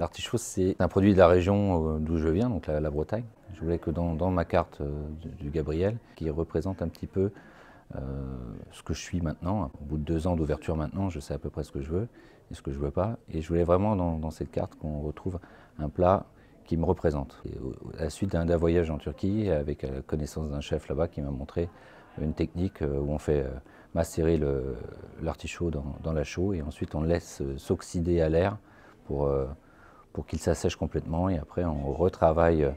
L'artichaut, c'est un produit de la région euh, d'où je viens, donc la, Bretagne. Je voulais que dans, ma carte euh, du Gabriel, qui représente un petit peu euh, ce que je suis maintenant, au bout de deux ans d'ouverture maintenant, je sais à peu près ce que je veux et ce que je ne veux pas. Et je voulais vraiment dans, cette carte qu'on retrouve un plat qui me représente. à la suite d'un voyage en Turquie, avec la connaissance d'un chef là-bas qui m'a montré une technique où on fait macérer l'artichaut dans, la chaux et ensuite on laisse s'oxyder à l'air pour pour qu'il s'assèche complètement et après on retravaille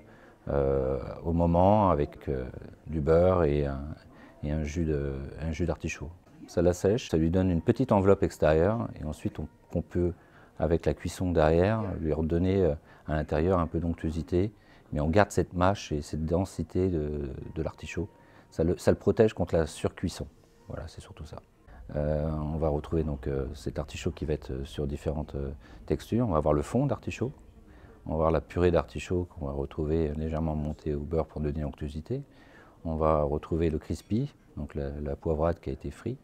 euh, au moment avec euh, du beurre et un, un jus d'artichaut. Ça l'assèche, ça lui donne une petite enveloppe extérieure et ensuite on, peut, avec la cuisson derrière, lui redonner euh, à l'intérieur un peu d'onctuosité, mais on garde cette mâche et cette densité de, l'artichaut. Ça le, ça le protège contre la surcuisson. Voilà, c'est surtout ça. Euh, on va retrouver donc euh, cet artichaut qui va être euh, sur différentes textures. On va avoir le fond d'artichaut, on va avoir la purée d'artichaut qu'on va retrouver légèrement montée au beurre pour donner onctuosité. On va retrouver le crispy, donc la, poivrade qui a été frite.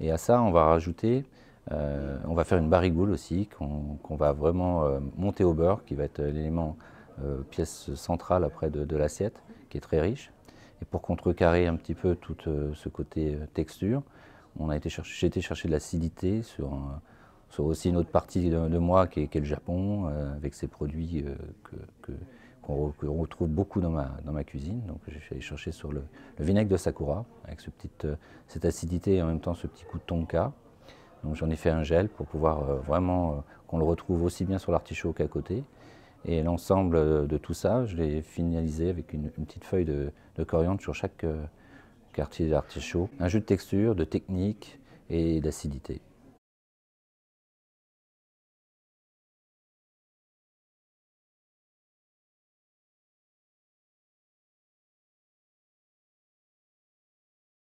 Et à ça, on va rajouter, on va faire une barigoule aussi qu'on va vraiment monter au beurre, qui va être l'élément pièce centrale après de l'assiette, qui est très riche. Et pour contrecarrer un petit peu tout ce côté texture, on a été chercher, j'ai été chercher de l'acidité sur, sur aussi une autre partie de, moi qui est, le Japon, euh, avec ses produits euh, que, qu'on retrouve beaucoup dans ma, dans ma cuisine. Donc j'ai allé chercher sur le, vinaigre de Sakura, avec ce petite, euh, cette acidité et en même temps ce petit coup de tonka. Donc j'en ai fait un gel pour pouvoir vraiment qu'on le retrouve aussi bien sur l'artichaut qu'à côté. Et l'ensemble de tout ça, je l'ai finalisé avec une, petite feuille de, de coriandre sur chaque, quartier d'artichaut, un jeu de texture, de technique et d'acidité.